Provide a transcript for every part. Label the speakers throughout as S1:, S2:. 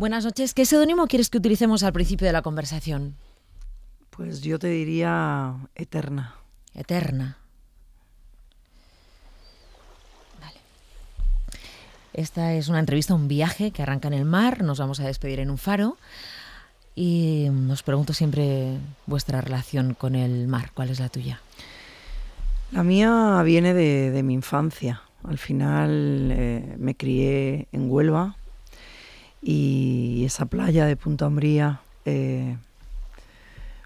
S1: Buenas noches. ¿Qué seudónimo quieres que utilicemos al principio de la conversación?
S2: Pues yo te
S1: diría Eterna. Eterna. Vale. Esta es una entrevista, un viaje que arranca en el mar. Nos vamos a despedir en un faro. Y os pregunto siempre vuestra relación con el mar. ¿Cuál es la tuya? La mía viene de, mi infancia.
S2: Al final eh, me crié en Huelva, y esa playa de Punta Umbría eh,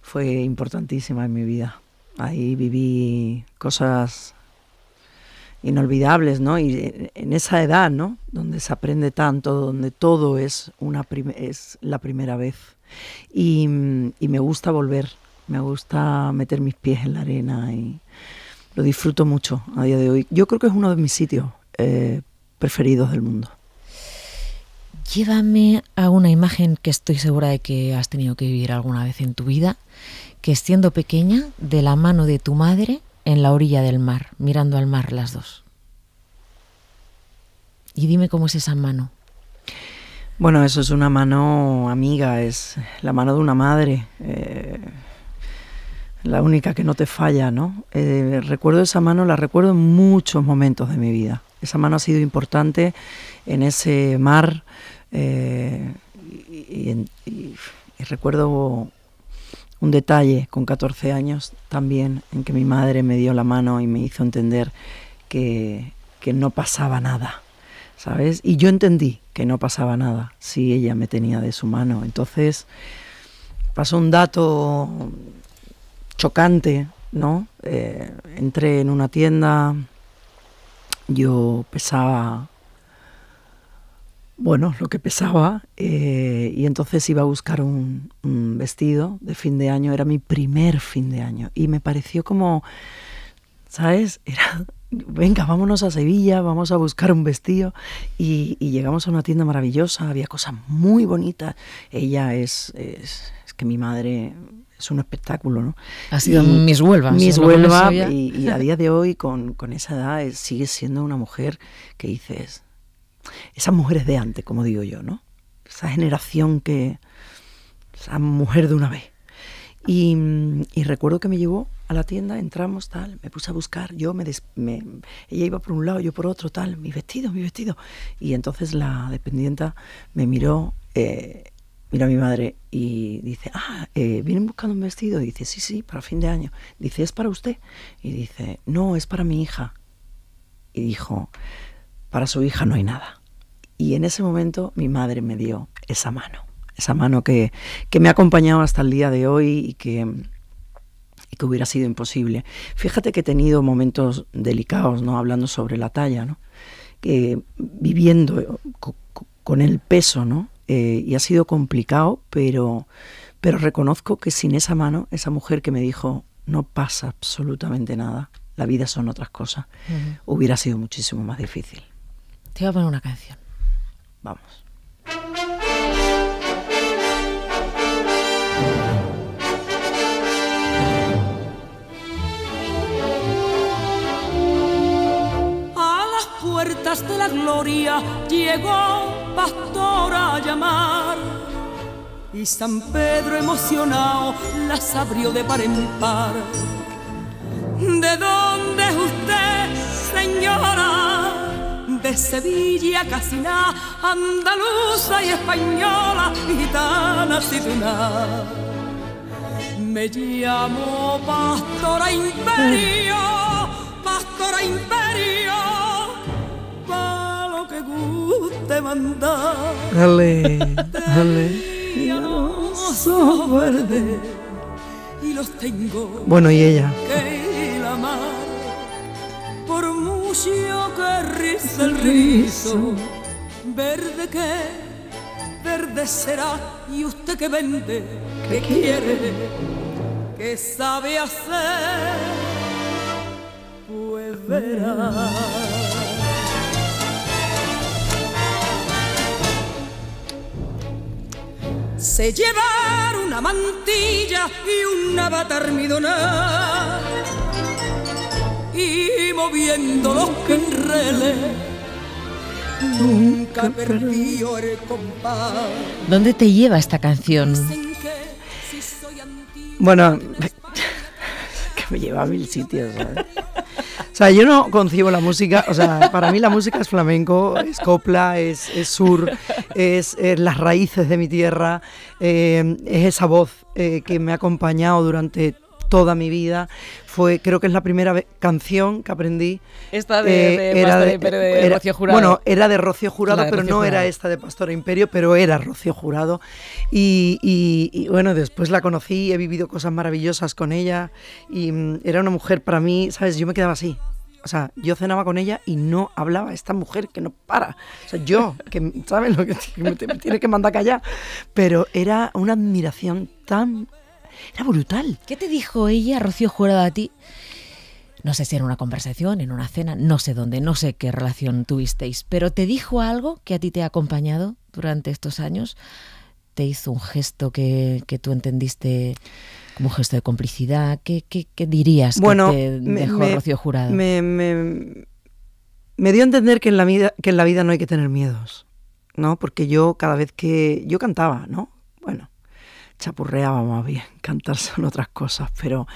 S2: fue importantísima en mi vida. Ahí viví cosas inolvidables, ¿no? Y en esa edad, ¿no? Donde se aprende tanto, donde todo es, una es la primera vez. Y, me gusta volver, me gusta meter mis pies en la arena y lo disfruto mucho a día de hoy. Yo creo que es uno de mis sitios eh, preferidos del mundo
S1: llévame a una imagen que estoy segura de que has tenido que vivir alguna vez en tu vida, que siendo pequeña, de la mano de tu madre, en la orilla del mar, mirando al mar las dos. Y dime cómo es esa mano.
S2: Bueno, eso es una mano amiga, es la mano de una madre, eh, la única que no te falla, ¿no? Eh, recuerdo esa mano, la recuerdo en muchos momentos de mi vida. Esa mano ha sido importante en ese mar eh, y, recuerdo un detalle con 14 años también, en que mi madre me dio la mano y me hizo entender que, no pasaba nada, ¿sabes? Y yo entendí que no pasaba nada si ella me tenía de su mano. Entonces pasó un dato chocante, ¿no? Eh, entré en una tienda, yo pesaba bueno, lo que pesaba, eh, y entonces iba a buscar un, vestido de fin de año, era mi primer fin de año, y me pareció como, ¿sabes? Era, venga, vámonos a Sevilla, vamos a buscar un vestido, y, llegamos a una tienda maravillosa, había cosas muy bonitas, ella es, es, que mi madre es un espectáculo, ¿no? Ha sido mis Miss Huelva. Miss Huelva, y, a día de hoy, con, esa edad, eh, sigue siendo una mujer que dices esas mujeres de antes, como digo yo, ¿no? Esa generación que. esa mujer de una vez. Y, recuerdo que me llevó a la tienda, entramos, tal, me puse a buscar, yo me, ella iba por un lado, yo por otro, tal, mi vestido, mi vestido. Y entonces la dependienta me miró, eh, miró a mi madre y dice, ah, eh, vienen buscando un vestido. dice, sí, sí, para fin de año. Dice, ¿es para usted? Y dice, no, es para mi hija. Y dijo, para su hija no hay nada. Y en ese momento mi madre me dio esa mano, esa mano que, me ha acompañado hasta el día de hoy y que, que hubiera sido imposible. Fíjate que he tenido momentos delicados, ¿no? Hablando sobre la talla, ¿no? viviendo con, el peso, ¿no? Eh, y ha sido complicado, pero, pero reconozco que sin esa mano, esa mujer que me dijo, no pasa absolutamente nada, la vida son otras cosas, hubiera sido muchísimo más difícil.
S1: Te voy a poner una canción.
S2: Vamos.
S3: A las puertas de la gloria llegó un pastor a llamar. Y San Pedro emocionado las abrió de par en par. ¿De dónde es usted, señora? de Sevilla, Casina, andaluza y española, gitana situna. Me llamo Pastora Imperio, Pastora Imperio, para lo que guste mandar. Dale, dale. Los ojos verdes y los tengo. Bueno, y ella que el rizo, verde que verde será y usted que vende, que quiere, que sabe hacer, pues verá. Se llevar una mantilla y una bata y moviendo los pinreles. Nunca perdió el compás.
S1: ¿Dónde te lleva esta canción? Bueno,
S2: que me lleva a mil sitios, O sea, yo no concibo la música, o sea, para mí la música es flamenco, es copla, es, sur, es, las raíces de mi tierra, eh, es esa voz eh, que me ha acompañado durante toda mi vida. Fue, creo que es la primera canción que aprendí.
S1: Esta eh, de,
S2: era Rocío Jurado. Bueno, era de Rocío Jurado, pero no era esta de Pastora Imperio, pero era Rocío Jurado. Y, bueno, después la conocí, he vivido cosas maravillosas con ella. Y mm, era una mujer para mí, ¿sabes? Yo me quedaba así. O sea, yo cenaba con ella y no hablaba esta mujer que no para. O sea, yo, que ¿sabes lo que me tiene que mandar callar?
S1: Pero era una admiración tan era brutal. ¿Qué te dijo ella, Rocío Jurado, a ti? No sé si en una conversación, en una cena, no sé dónde, no sé qué relación tuvisteis, pero te dijo algo que a ti te ha acompañado durante estos años. Te hizo un gesto que, tú entendiste como un gesto de complicidad. ¿Qué, qué, dirías bueno, que te dejó Rocío Jurado?
S2: Me, me, me, dio a entender que en, la vida, que en la vida no hay que tener miedos, ¿no? Porque yo cada vez que. Yo cantaba, ¿no? Bueno, chapurreaba más bien, cantar son otras cosas, pero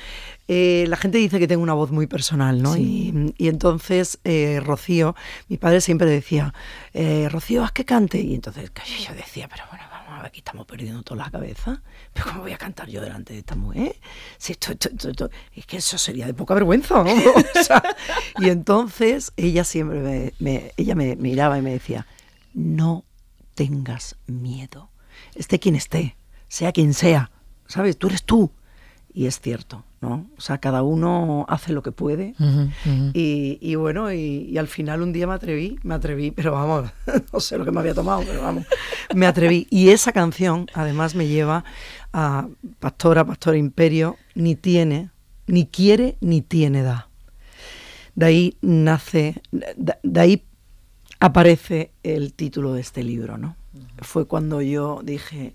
S2: eh, la gente dice que tengo una voz muy personal, ¿no? Y, entonces eh, Rocío, mi padre siempre decía, eh, Rocío, haz que cante. Y entonces yo decía, pero bueno, vamos a ver, aquí estamos perdiendo toda la cabeza, pero ¿cómo voy a cantar yo delante de esta mujer? Si esto, es que eso sería de poca vergüenza, y entonces ella siempre ella me miraba y me decía, no tengas miedo, esté quien esté sea quien sea, ¿sabes? Tú eres tú. Y es cierto, ¿no? O sea, cada uno hace lo que puede. Y, bueno, y, al final un día me atreví, me atreví, pero vamos, no sé lo que me había tomado, pero vamos, me atreví. Y esa canción además me lleva a Pastora, Pastor Imperio, ni tiene, ni quiere, ni tiene edad. De ahí nace, de, ahí aparece el título de este libro, ¿no? Fue cuando yo dije,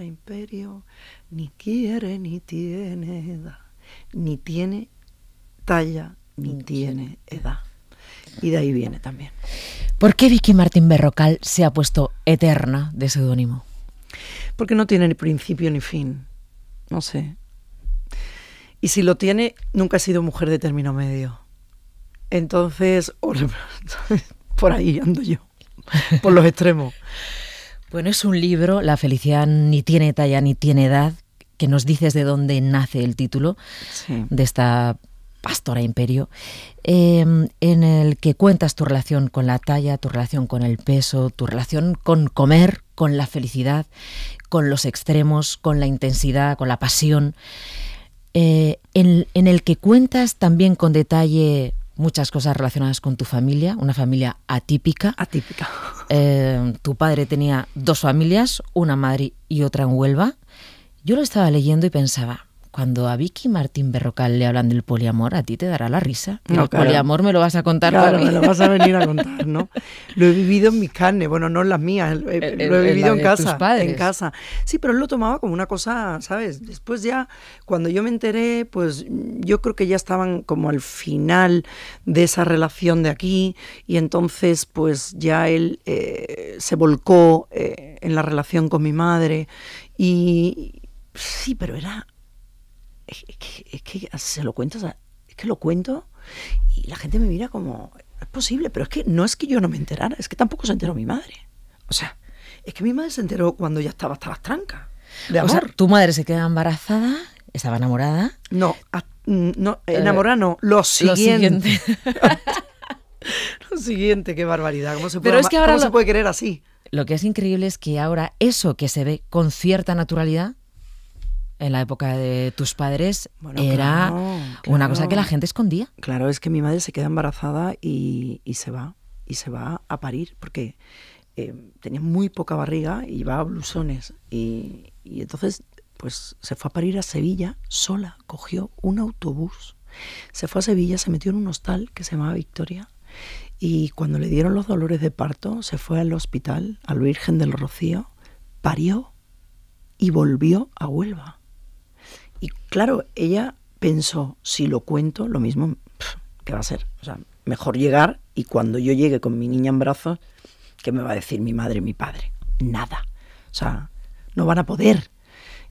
S2: imperio, ni quiere ni tiene edad, ni tiene talla, ni tiene edad. Y de ahí viene también.
S1: ¿Por qué Vicky Martín Berrocal se ha puesto eterna de seudónimo?
S2: Porque no tiene ni principio ni fin. No sé. Y si lo tiene, nunca ha sido mujer de término medio. Entonces,
S1: por ahí ando yo, por los extremos. Bueno, es un libro, La felicidad ni tiene talla ni tiene edad, que nos dices de dónde nace el título de esta Pastora Imperio, em, en el que cuentas tu relación con la talla, tu relación con el peso, tu relación con comer, con la felicidad, con los extremos, con la intensidad, con la pasión, eh, en el que cuentas también con detalle muchas cosas relacionadas con tu familia, una familia atípica. Atípica. Eh, tu padre tenía dos familias, una en Madrid y otra en Huelva. Yo lo estaba leyendo y pensaba, cuando a Vicky y Martín Berrocal le hablan del poliamor, a ti te dará la risa. el poliamor me lo vas a contar. Claro, me lo vas a venir a contar, ¿no? lo he vivido en mi carne. bueno, no en las mías, lo he eh, eh, vivido en casa,
S2: en casa. Sí, pero él lo tomaba como una cosa, ¿sabes? Después ya, cuando yo me enteré, pues yo creo que ya estaban como al final de esa relación de aquí y entonces pues ya él eh, se volcó en la relación con mi madre y sí, pero era es, que, se lo cuento, o sea, es que lo cuento y la gente me mira como, es posible, pero es que no es que yo no me enterara, es que tampoco se enteró mi madre. O sea, es que mi madre se enteró cuando ya
S1: estaba hasta las trancas. De amor. O sea, tu madre se queda embarazada, estaba enamorada. No, mm, no eh, enamorada no, lo siguiente. Lo
S2: siguiente. qué barbaridad. ¿Cómo se puede, pero es que ahora ¿cómo se puede querer así?
S1: Lo que es increíble es que ahora eso que se ve con cierta naturalidad en la época de tus padres era una cosa que la gente escondía.
S2: Claro, es que mi madre se queda embarazada y, se va, y se va a parir, porque eh, tenía muy poca barriga y iba a blusones. Y, y entonces, pues se fue a parir a Sevilla sola, cogió un autobús, se fue a Sevilla, se metió en un hostal que se llamaba Victoria. Y cuando le dieron los dolores de parto, se fue al hospital, al Virgen del Rocío, parió y volvió a Huelva y claro, ella pensó, si lo cuento, lo mismo, ¿qué va a ser? O sea, mejor llegar y cuando yo llegue con mi niña en brazos, ¿qué me va a decir mi madre, mi padre? Nada. O sea,
S3: no van a poder.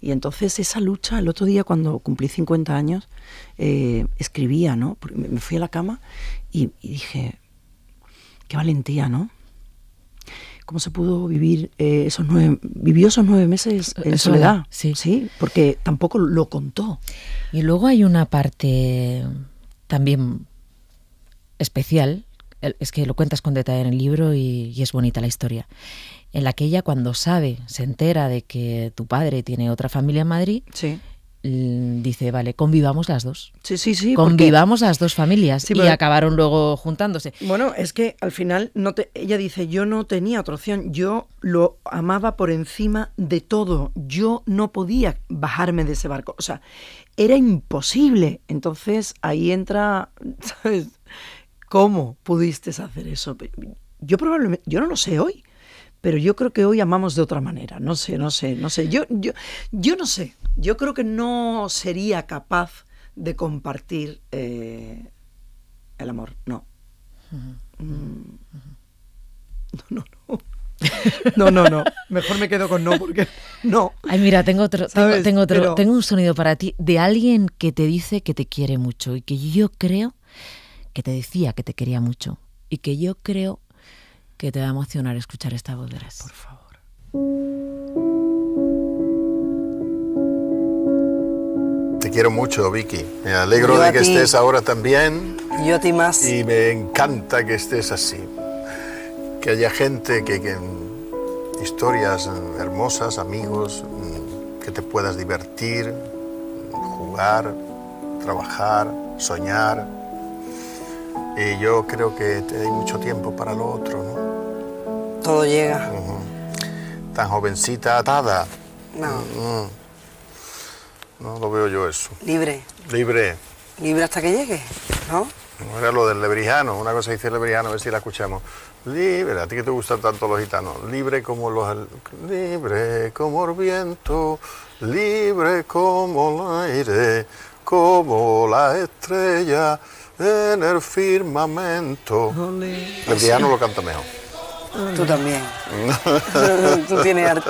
S2: Y entonces esa lucha, el otro día cuando cumplí 50 años, eh, escribía, ¿no? Me fui a la cama y dije, qué valentía, ¿no? cómo se pudo vivir eh, esos nueve, vivió esos
S1: nueve meses en soledad, sí. sí, porque tampoco lo contó. Y luego hay una parte también especial, es que lo cuentas con detalle en el libro y, y es bonita la historia, en la que ella cuando sabe, se entera de que tu padre tiene otra familia en Madrid, sí Mm, dice, vale, convivamos las dos. Sí, sí, sí. Convivamos las dos familias y acabaron luego juntándose. Bueno, es que
S2: al final no te... ella dice, yo no tenía otra opción, yo lo amaba por encima de todo, yo no podía bajarme de ese barco, o sea, era imposible. Entonces ahí entra, ¿Cómo pudiste hacer eso? Yo probablemente, yo no lo sé hoy, pero yo creo que hoy amamos de otra manera. No sé, no sé, no sé. Yo, yo, yo no sé. Yo creo que no sería capaz de compartir eh, el amor. No. Mm. No, no, no. No, no, no. Mejor me quedo con no porque
S1: no. Ay, mira, tengo otro, tengo, otro, tengo un sonido para ti de alguien que te dice que te quiere mucho y que yo creo que te decía que te quería mucho y que yo creo que te va a emocionar escuchar esta voz, Por favor.
S4: Te quiero mucho, Vicky. Me alegro de que estés ahora también. Yo a ti más. Y me encanta que estés así. Que haya gente que, que historias hermosas, amigos, que te puedas divertir, jugar, trabajar, soñar. Y yo creo que te di mucho tiempo
S3: para lo otro, ¿no? Todo llega. Tan jovencita atada. No. Mm. no. lo veo yo eso.
S2: Libre. Libre. Libre hasta que llegue, ¿no?
S4: era lo del lebrijano, una cosa dice el lebrijano, a ver si la escuchamos. Libre, a ti que te gustan tanto los gitanos, libre como los... Libre
S3: como el viento, libre como el aire, como la estrella, en el firmamento. El piano lo
S4: canta mejor. Tú también.
S3: Tú tienes arte.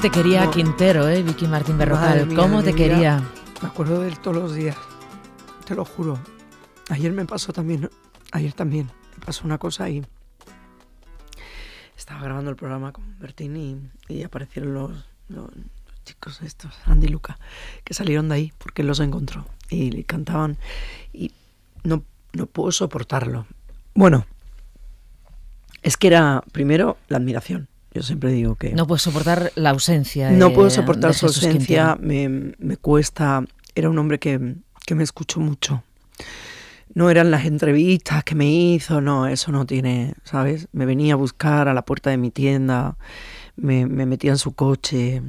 S2: te quería
S1: Quintero, eh, Vicky Martín Berrocal? ¿Cómo te quería?
S2: Me acuerdo de él todos los días, te lo juro. Ayer me pasó también, ayer también, me pasó una cosa y estaba grabando el programa con Bertini y, aparecieron los, chicos estos, Andy Luca, que salieron de ahí porque los encontró y, le cantaban y no, no puedo soportarlo. Bueno, es que era primero la admiración yo siempre digo que... No
S1: puedo soportar la ausencia. no puedo soportar su ausencia,
S2: me, cuesta. Era un hombre que, me escuchó mucho. No eran las entrevistas que me hizo, no, eso no tiene, ¿sabes? Me venía a buscar a la puerta de mi tienda, me, metía en su coche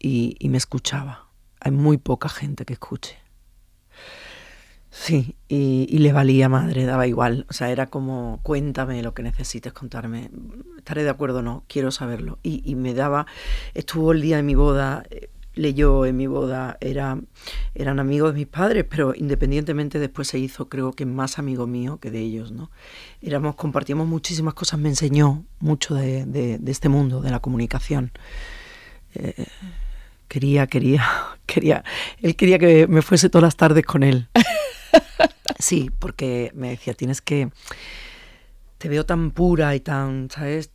S2: y me escuchaba. Hay muy poca gente que escuche. Sí, y, le valía madre, daba igual. O sea, era como, cuéntame lo que necesites contarme. Estaré de acuerdo o no, quiero saberlo. Y, me daba, estuvo el día de mi boda, eh, leyó en mi boda, era, eran amigos de mis padres, pero independientemente después se hizo, creo que más amigo mío que de ellos, ¿no? Éramos, compartíamos muchísimas cosas, me enseñó mucho de, este mundo, de la comunicación. Eh, quería, quería, quería, él quería que me fuese todas las tardes con él sí, porque me decía, tienes que... Te veo tan pura y tan, ¿sabes?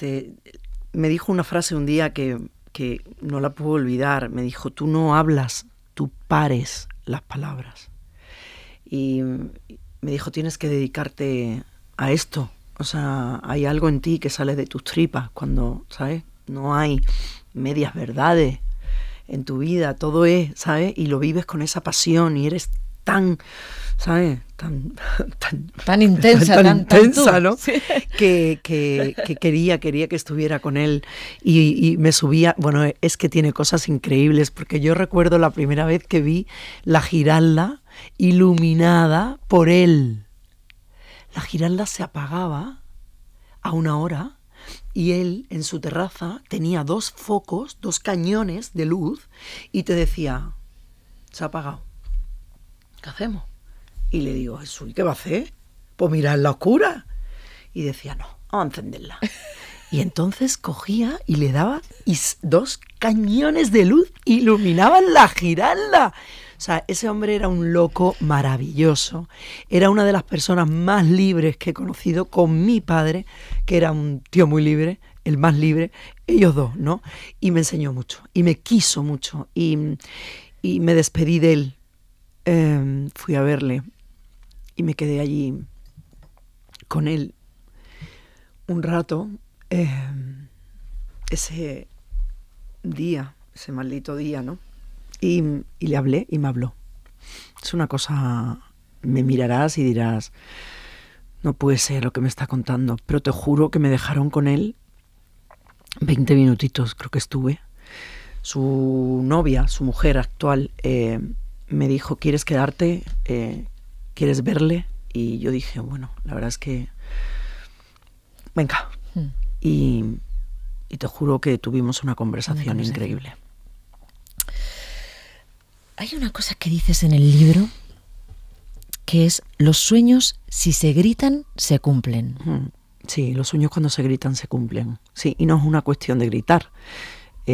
S2: me dijo una frase un día que, que no la puedo olvidar. Me dijo, tú no hablas, tú pares las palabras. Y me dijo, tienes que dedicarte a esto. O sea, hay algo en ti que sale de tus tripas cuando, ¿sabes? No hay medias verdades en tu vida, todo es, ¿sabes? Y lo vives con esa pasión y eres tan, ¿sabes? Tan,
S1: tan, tan intensa, tan, intensa, ¿no?
S2: Que, que, que, quería, quería que estuviera con él y, y, me subía, bueno, es que tiene cosas increíbles, porque yo recuerdo la primera vez que vi la giralda iluminada por él. La giralda se apagaba a una hora y él en su terraza tenía dos focos, dos cañones de luz y te decía, se ha apagado ¿qué hacemos? Y le digo, Jesús, ¿y qué va a hacer? Pues mirar la oscura. Y decía, no, vamos a encenderla. Y entonces cogía y le daba dos cañones de luz, iluminaban la giralda. O sea, ese hombre era un loco maravilloso. Era una de las personas más libres que he conocido con mi padre, que era un tío muy libre, el más libre, ellos dos, ¿no? Y me enseñó mucho, y me quiso mucho, y me despedí de él Em, fui a verle y me quedé allí con él un rato. Em, ese día, ese maldito día, ¿no? Y, y le hablé y me habló. Es una cosa, me mirarás y dirás, no puede ser lo que me está contando, pero te juro que me dejaron con él 20 minutitos, creo que estuve. Su novia, su mujer actual, eh, me dijo, ¿quieres quedarte? Eh, ¿Quieres verle? Y yo dije, bueno, la verdad es que, venga. Hmm. Y, te juro que tuvimos una conversación, increíble.
S1: Hay una cosa que dices en el libro, que es, los sueños, si se gritan, se cumplen. Sí, los sueños cuando se gritan se cumplen. Sí, y
S2: no es una cuestión de gritar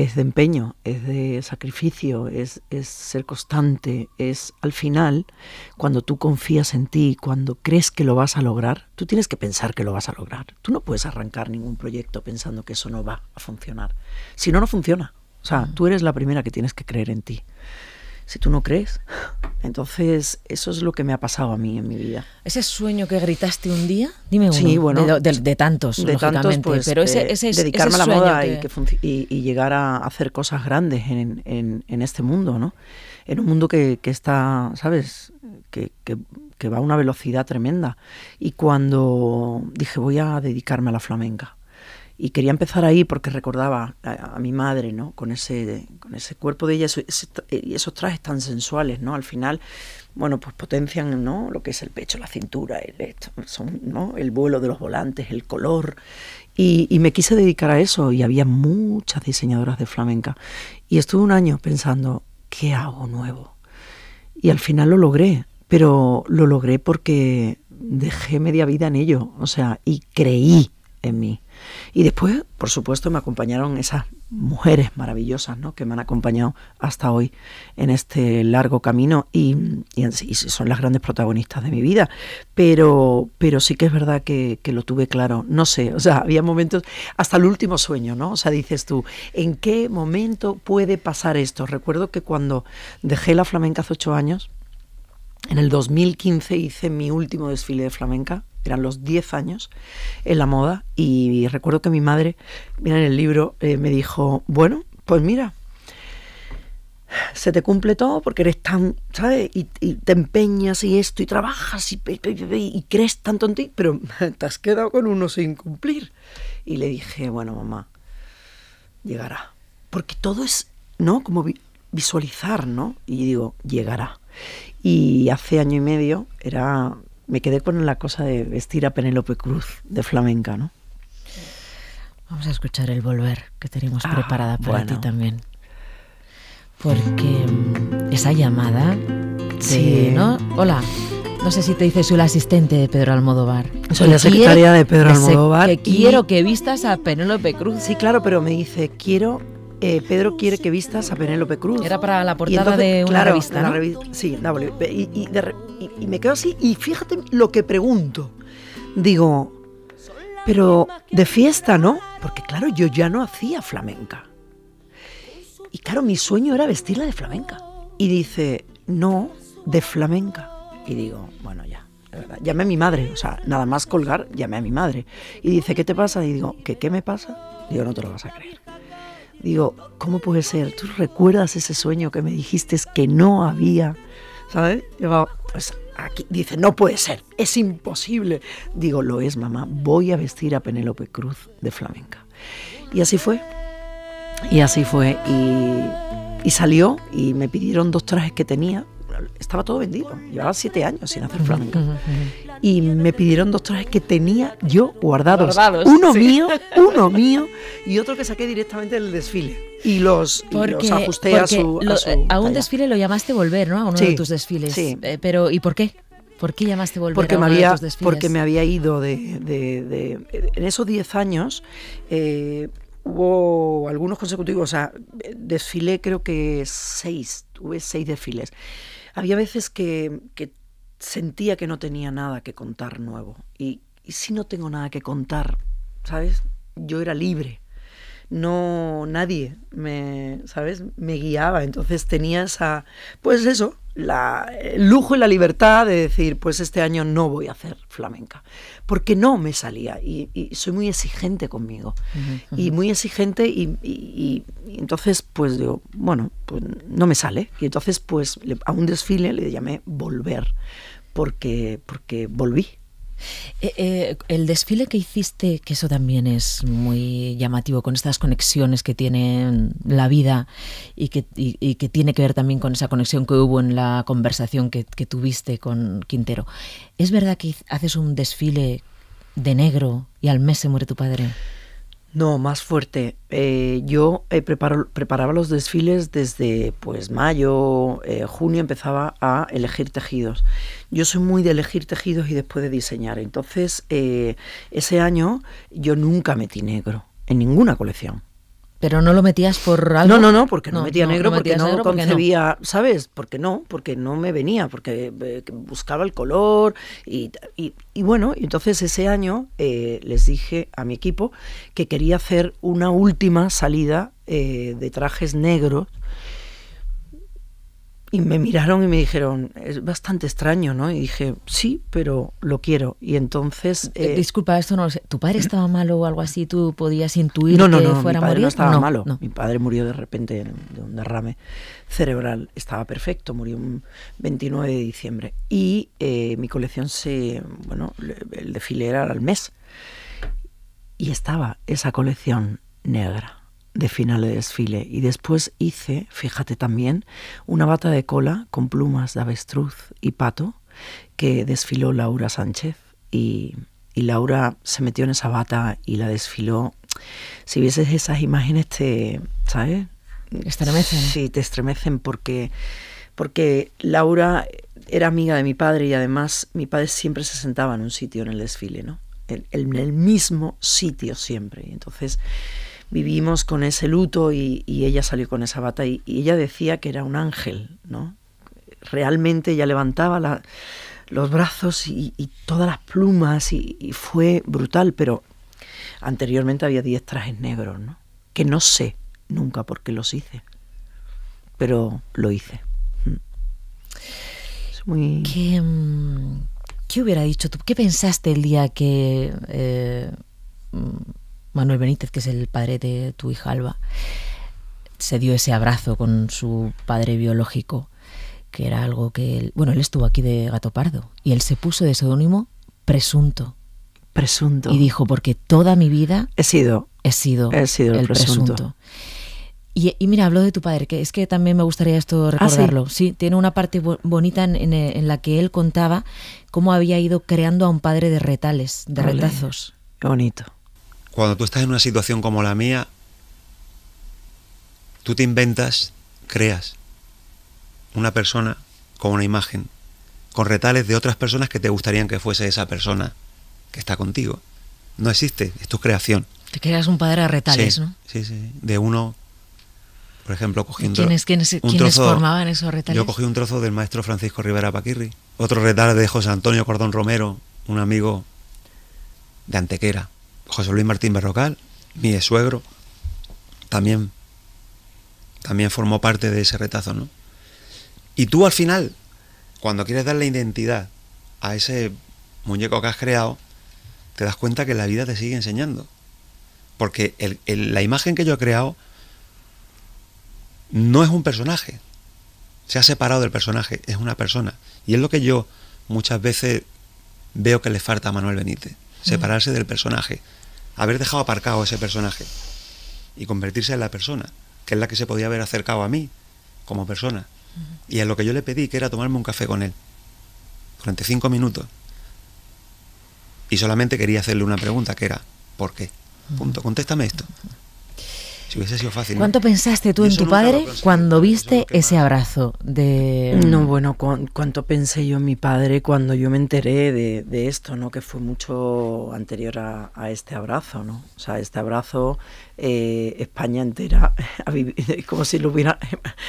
S2: es de empeño, es de sacrificio, es, ser constante, es al final, cuando tú confías en ti, cuando crees que lo vas a lograr, tú tienes que pensar que lo vas a lograr. Tú no puedes arrancar ningún proyecto pensando que eso no va a funcionar. Si no, no funciona. O sea, tú eres la primera que tienes que creer en ti si tú no crees. Entonces, eso es lo que me ha pasado a mí en mi vida.
S1: ¿Ese sueño que gritaste un día? Dime uno. Sí, bueno. De, tantos, de Tantos, pues, pero eh, Dedicarme a la moda
S2: Y, llegar a hacer cosas grandes en, este mundo, ¿no? En un mundo que, está, ¿sabes? Que, que va a una velocidad tremenda. Y cuando dije, voy a dedicarme a la flamenca y quería empezar ahí porque recordaba a, mi madre, ¿no? Con ese, con ese cuerpo de ella y eh, esos trajes tan sensuales, ¿no? Al final, bueno, pues potencian, ¿no? Lo que es el pecho, la cintura, el, son, ¿no? el vuelo de los volantes, el color. Y, y, me quise dedicar a eso y había muchas diseñadoras de flamenca. Y estuve un año pensando, ¿qué hago nuevo? Y al final lo logré, pero lo logré porque dejé media vida en ello, o sea, y creí en mí. Y después, por supuesto, me acompañaron esas mujeres maravillosas ¿no? que me han acompañado hasta hoy en este largo camino y, y, son las grandes protagonistas de mi vida. Pero, pero sí que es verdad que, lo tuve claro. No sé, o sea, había momentos, hasta el último sueño, ¿no? O sea, dices tú, ¿en qué momento puede pasar esto? Recuerdo que cuando dejé la flamenca hace ocho años, en el 2015 hice mi último desfile de flamenca eran los 10 años, en la moda. Y recuerdo que mi madre, mira en el libro, eh, me dijo, bueno, pues mira, se te cumple todo porque eres tan, ¿sabes? Y, te empeñas y esto y trabajas y, crees tanto en ti, pero te has quedado con uno sin cumplir. Y le dije, bueno, mamá, llegará. Porque todo es, ¿no? Como visualizar, ¿no? Y digo, llegará. Y hace año y medio era me quedé con la cosa de vestir a Penélope Cruz de flamenca, ¿no?
S1: Vamos a escuchar el volver que tenemos ah, preparada para ti también. Porque mm, esa llamada. sí. ¿no? Hola. No sé si te dice, soy la asistente de Pedro Almodóvar. Soy la secretaria de Pedro Almodóvar. quiero que vistas a Penélope Cruz. Sí,
S2: claro, pero me dice, quiero eh, Pedro quiere que vistas a Penélope Cruz. Era para la portada de una revista, sí, y, me quedo así y fíjate lo que pregunto. Digo, pero de fiesta, ¿no? Porque claro, yo ya no hacía flamenca. Y claro, mi sueño era vestirla de flamenca. Y dice, no, de flamenca. Y digo, bueno, ya. Llame Llamé a mi madre, o sea, nada más colgar, llamé a mi madre. Y dice, ¿qué te pasa? Y digo, ¿qué, qué me pasa? Digo, no te lo vas a creer digo, ¿cómo puede ser? ¿Tú recuerdas ese sueño que me dijiste que no había? ¿Sabes? pues aquí, dice, no puede ser, es imposible. Digo, lo es, mamá, voy a vestir a Penélope Cruz de flamenca. Y así fue. Y así fue. Y, y salió y me pidieron dos trajes que tenía estaba todo vendido. Llevaba siete años sin hacer flamenco. Y me pidieron dos trajes que tenía yo guardados. uno mío, uno mío y otro que saqué directamente del desfile. Y los, ajusté a su, a eh,
S1: un desfile lo llamaste volver, ¿no? A uno de tus desfiles. Sí. Eh, pero, ¿y por qué? ¿Por qué llamaste volver porque a me había, desfiles? Porque
S2: me había ido de... de, en esos diez años... Eh, hubo algunos consecutivos, o sea, desfilé creo que seis, tuve seis desfiles había veces que, sentía que no tenía nada que contar nuevo. y si no tengo nada que contar, ¿sabes? Yo era libre no nadie me, ¿sabes? Me guiaba, entonces tenía esa, pues eso, la, el lujo y la libertad de decir, pues este año no voy a hacer flamenca, porque no me salía y, soy muy exigente conmigo y muy exigente y, entonces pues digo, bueno, pues no me sale y entonces pues a un desfile le llamé volver porque, porque volví.
S1: Eh, eh, el desfile que hiciste, que eso también es muy llamativo, con estas conexiones que tiene la vida y que, tiene que ver también con esa conexión que hubo en la conversación que tuviste con Quintero. ¿Es verdad que haces un desfile de negro y al mes se muere tu padre? No, más fuerte.
S2: Eh, yo eh, preparaba los desfiles desde pues mayo, eh, junio empezaba a elegir tejidos. Yo soy muy de elegir tejidos y después de diseñar. Entonces, ese año yo nunca metí negro en ninguna
S1: colección. Pero no lo metías por algo. No, no, no, porque no, metía negro, porque no concebía,
S2: ¿sabes? Porque no, porque no me venía, porque eh, buscaba el color. Y, y, bueno, entonces ese año eh, les dije a mi equipo que quería hacer una última salida eh, de trajes negros y me miraron y me dijeron, es bastante extraño, ¿no? Y dije, sí, pero lo quiero. Y entonces...
S1: Eh, eh, disculpa, esto no lo sé. ¿Tu padre estaba malo o algo así? ¿Tú podías intuir no, no, que no, fuera mi padre No, estaba malo. Mi
S2: padre murió de repente de un derrame cerebral. Estaba perfecto, murió un 29 de diciembre. Y eh, mi colección se... Bueno, el desfile era al mes. Y estaba esa colección negra de final de desfile. Y después hice, fíjate también, una bata de cola con plumas de avestruz y pato que desfiló Laura Sánchez. Y, y Laura se metió en esa bata y la desfiló. Si vieses esas imágenes, te, ¿sabes? Estremecen. Sí, te estremecen porque, porque Laura era amiga de mi padre y además mi padre siempre se sentaba en un sitio en el desfile, ¿no? En, el mismo sitio siempre. Y entonces vivimos con ese luto y, ella salió con esa bata y, ella decía que era un ángel, ¿no? Realmente ella levantaba los brazos y, todas las plumas y, fue brutal, pero anteriormente había 10 trajes negros, ¿no? Que no sé nunca por qué los hice, pero lo hice.
S1: Mm. Mm, ¿Qué, hubiera dicho tú? ¿Qué pensaste el día que... Eh, mm, Manuel Benítez, que es el padre de tu hija Alba, se dio ese abrazo con su padre biológico, que era algo que él, bueno, él estuvo aquí de Gato Pardo y él se puso de seudónimo presunto. Presunto. Y dijo, porque toda mi vida he
S2: sido, he sido, he sido
S1: el, presunto. Y, mira, habló de tu padre, que es que también me gustaría esto ah, recordarlo. sí? tiene una parte bonita en, la que él contaba cómo había ido creando a un padre de retales, de retazos. Qué bonito
S4: cuando tú estás en una situación como la mía, tú te inventas, creas una persona con una imagen, con retales de otras personas que te gustarían que fuese esa persona que está contigo. No existe, es tu creación.
S1: Te creas un padre a retales, ¿no?
S4: Sí, sí, de uno, por ejemplo, cogiendo... ¿Quiénes, formaban esos retales? Yo cogí un trozo del maestro Francisco Rivera Paquirri, otro retal de José Antonio Cordón Romero, un amigo de Antequera. José Luis Martín Berrocal, mi suegro, también, también formó parte de ese retazo, ¿no? Y tú al final, cuando quieres darle identidad a ese muñeco que has creado, te das cuenta que la vida te sigue enseñando. Porque la imagen que yo he creado no es un personaje. Se ha separado del personaje, es una persona. Y es lo que yo muchas veces veo que le falta a Manuel Benítez. Separarse del personaje haber dejado aparcado a ese personaje y convertirse en la persona, que es la que se podía haber acercado a mí como persona. Y a lo que yo le pedí, que era tomarme un café con él, durante cinco minutos. Y solamente quería hacerle una pregunta, que era, ¿por qué? Punto, contéstame esto. ¿Cuánto
S1: pensaste tú en tu padre cuando viste ese abrazo
S2: de.? No, bueno, cuánto pensé yo en mi padre cuando yo me enteré de, esto, ¿no? Que fue mucho anterior a, este abrazo, ¿no? O sea, este abrazo, eh, España entera, como si lo hubiera,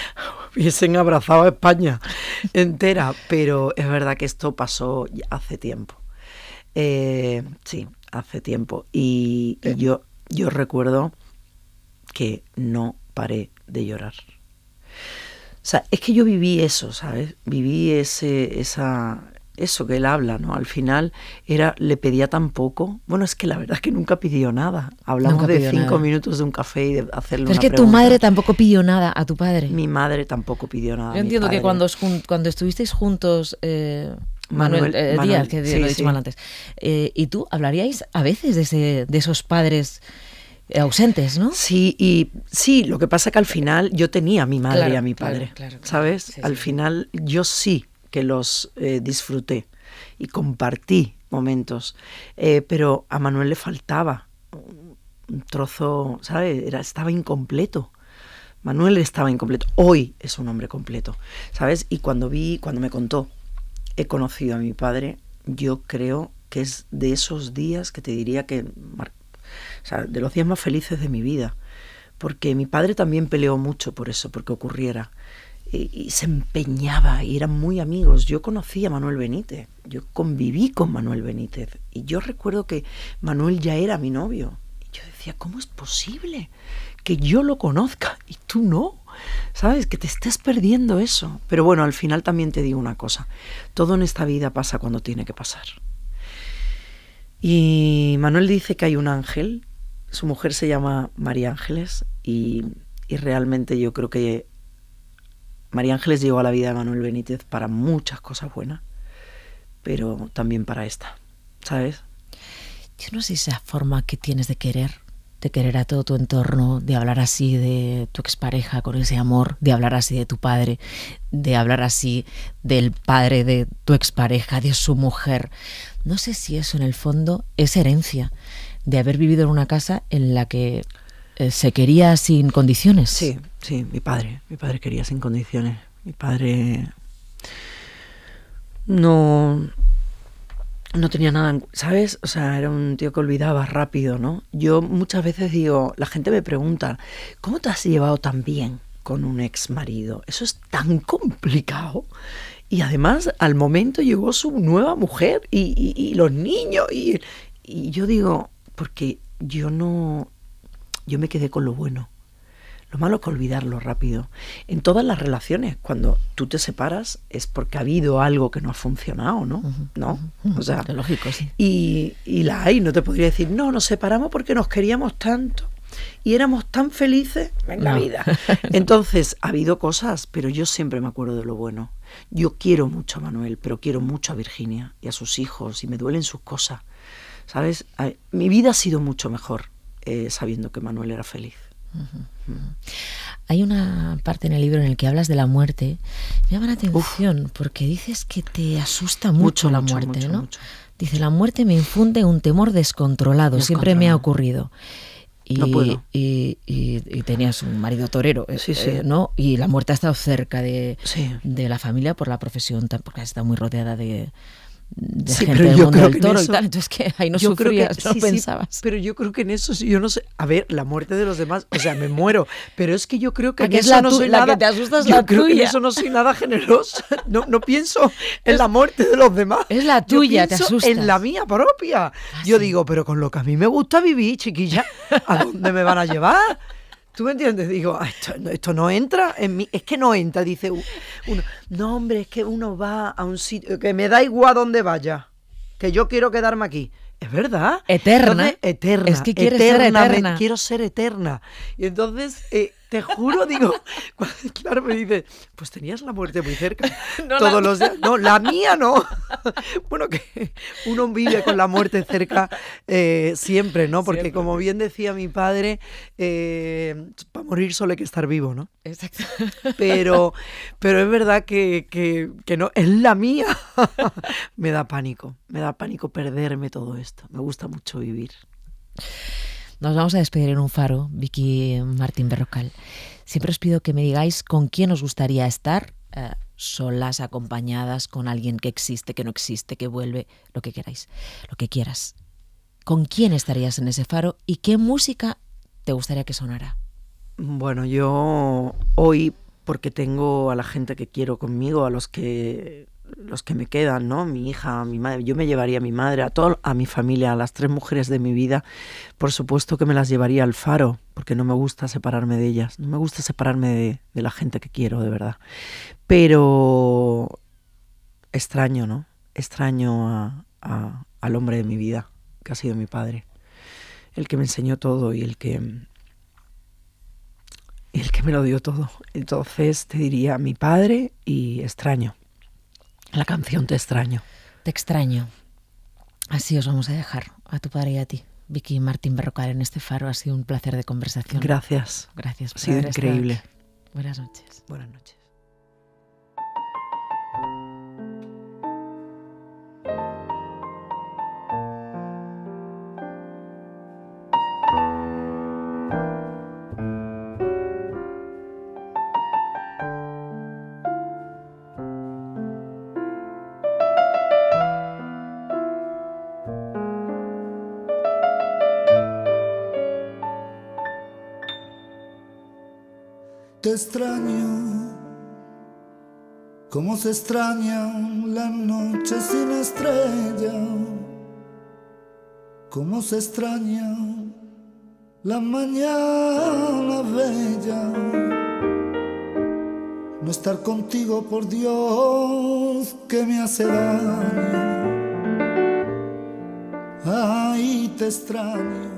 S2: hubiesen abrazado a España entera. Pero es verdad que esto pasó hace tiempo. Eh, sí, hace tiempo. Y, eh. yo, yo recuerdo que no paré de llorar. O sea, es que yo viví eso, ¿sabes? Viví ese, esa, eso que él habla, ¿no? Al final era, le pedía tan poco. Bueno, es que la verdad es que nunca pidió nada. Hablamos de cinco minutos de un café y de hacerle Es que tu madre
S1: tampoco pidió nada a tu padre. Mi madre tampoco pidió nada. Yo entiendo que cuando, cuando estuvisteis juntos. Eh, Manuel, eh, Díaz, que lo he mal antes. Eh, y tú hablaríais a veces de, ese, de esos padres eh, ausentes, ¿no? Sí, y sí, lo que pasa que al final yo tenía a mi madre y a mi padre, ¿sabes? al
S2: final yo sí que los eh, disfruté y compartí momentos, eh, pero a Manuel le faltaba un trozo, ¿sabes? estaba incompleto. Manuel estaba incompleto. Hoy es un hombre completo, ¿sabes? Y cuando vi, cuando me contó, he conocido a mi padre, yo creo que es de esos días que te diría que o sea, de los días más felices de mi vida, porque mi padre también peleó mucho por eso, porque ocurriera. Y, se empeñaba y eran muy amigos. Yo conocí a Manuel Benítez, yo conviví con Manuel Benítez y yo recuerdo que Manuel ya era mi novio. Y yo decía, ¿cómo es posible que yo lo conozca y tú no? ¿Sabes? Que te estés perdiendo eso. Pero bueno, al final también te digo una cosa. Todo en esta vida pasa cuando tiene que pasar. Y Manuel dice que hay un ángel su mujer se llama María Ángeles y, realmente yo creo que María Ángeles llegó a la vida de Manuel Benítez para muchas cosas buenas, pero también para esta,
S1: ¿sabes? Yo no sé esa forma que tienes de querer, de querer a todo tu entorno, de hablar así de tu expareja con ese amor, de hablar así de tu padre, de hablar así del padre de tu expareja, de su mujer. No sé si eso en el fondo es herencia de haber vivido en una casa en la que eh, se quería sin condiciones. Sí, sí, mi padre, mi padre quería sin condiciones. Mi padre
S2: no no tenía nada, ¿sabes? O sea, era un tío que olvidaba rápido, ¿no? Yo muchas veces digo, la gente me pregunta, ¿cómo te has llevado tan bien con un ex marido? Eso es tan complicado. Y además, al momento llegó su nueva mujer y, y los niños. Y, y yo digo, porque yo no, yo me quedé con lo bueno. Lo malo es que olvidarlo rápido. En todas las relaciones, cuando tú te separas, es porque ha habido algo que no ha funcionado, ¿no? ¿No? o sea, lógico, Y, y la hay, no te podría decir, no, nos separamos porque nos queríamos tanto y éramos tan felices en la vida. Entonces, ha habido cosas, pero yo siempre me acuerdo de lo bueno. Yo quiero mucho a Manuel, pero quiero mucho a Virginia y a sus hijos y me duelen sus cosas. ¿Sabes? Mi vida ha sido mucho mejor eh, sabiendo que Manuel era feliz.
S1: Hay una parte en el libro en el que hablas de la muerte. Me llama la atención porque dices que te asusta mucho, la muerte, ¿no? Dice, la muerte me infunde un temor descontrolado, siempre me ha ocurrido. Y, no puedo. Y, tenías un marido torero, eh, sí, sí. Eh, ¿no? Y la muerte ha estado cerca de, la familia por la profesión, porque has estado muy rodeada de, de sí, gente del mundo del toro eso, y tal. Entonces, que ahí no sufrías, que, no sí, pensabas.
S2: pero yo creo que en eso, yo no sé. A ver, la muerte de los demás, o sea, me muero. Pero es que yo creo que en eso la no soy la nada. Que te asustas yo creo que en eso no soy nada generoso No, no pienso en la muerte de los demás. Es la tuya, yo te asustas. En la mía propia. Ah, yo digo, pero con lo que a mí me gusta vivir, chiquilla, ¿a dónde me van a llevar? ¿Tú me entiendes? Digo, ah, esto, esto no entra en mí. Es que no entra, dice uno. No, hombre, es que uno va a un sitio. Que me da igual dónde vaya. Que yo quiero quedarme aquí. Es verdad.
S1: Eterna. eterna. Es que quiero ser eterna. Quiero
S2: ser eterna. Y entonces eh, te juro, digo, claro, me dice, pues tenías la muerte muy cerca. todos los días. No, la mía no. bueno, que uno vive con la muerte cerca eh, siempre, ¿no? Porque como bien decía mi padre, eh, para morir solo hay que estar vivo, ¿no? Exacto. Pero, pero es verdad que, que no, es la mía. me da pánico, me da pánico perderme todo esto. Me gusta mucho vivir.
S1: Nos vamos a despedir en un faro, Vicky Martín Berrocal. Siempre os pido que me digáis con quién os gustaría estar, eh, solas, acompañadas, con alguien que existe, que no existe, que vuelve, lo que queráis, lo que quieras. ¿Con quién estarías en ese faro y qué música te gustaría que sonara?
S2: Bueno, yo hoy, porque tengo a la gente que quiero conmigo, a los que los que me quedan, ¿no? Mi hija, mi madre, yo me llevaría a mi madre, a todo, a mi familia, a las tres mujeres de mi vida, por supuesto que me las llevaría al faro, porque no me gusta separarme de ellas, no me gusta separarme de, la gente que quiero, de verdad. Pero extraño, ¿no? Extraño al hombre de mi vida, que ha sido mi padre, el que me enseñó todo y el que y el que me lo dio todo. Entonces te diría mi padre y extraño. La canción Te extraño.
S1: Te extraño. Así os vamos a dejar, a tu padre y a ti. Vicky y Martín Barrocar en este faro ha sido un placer de conversación. Gracias. Gracias. ha sido increíble. Buenas noches. Buenas noches.
S3: extraño, cómo se extraña La noche sin estrella, cómo se extraña La mañana bella No estar contigo, por Dios, que me hace daño. Ay, te extraño.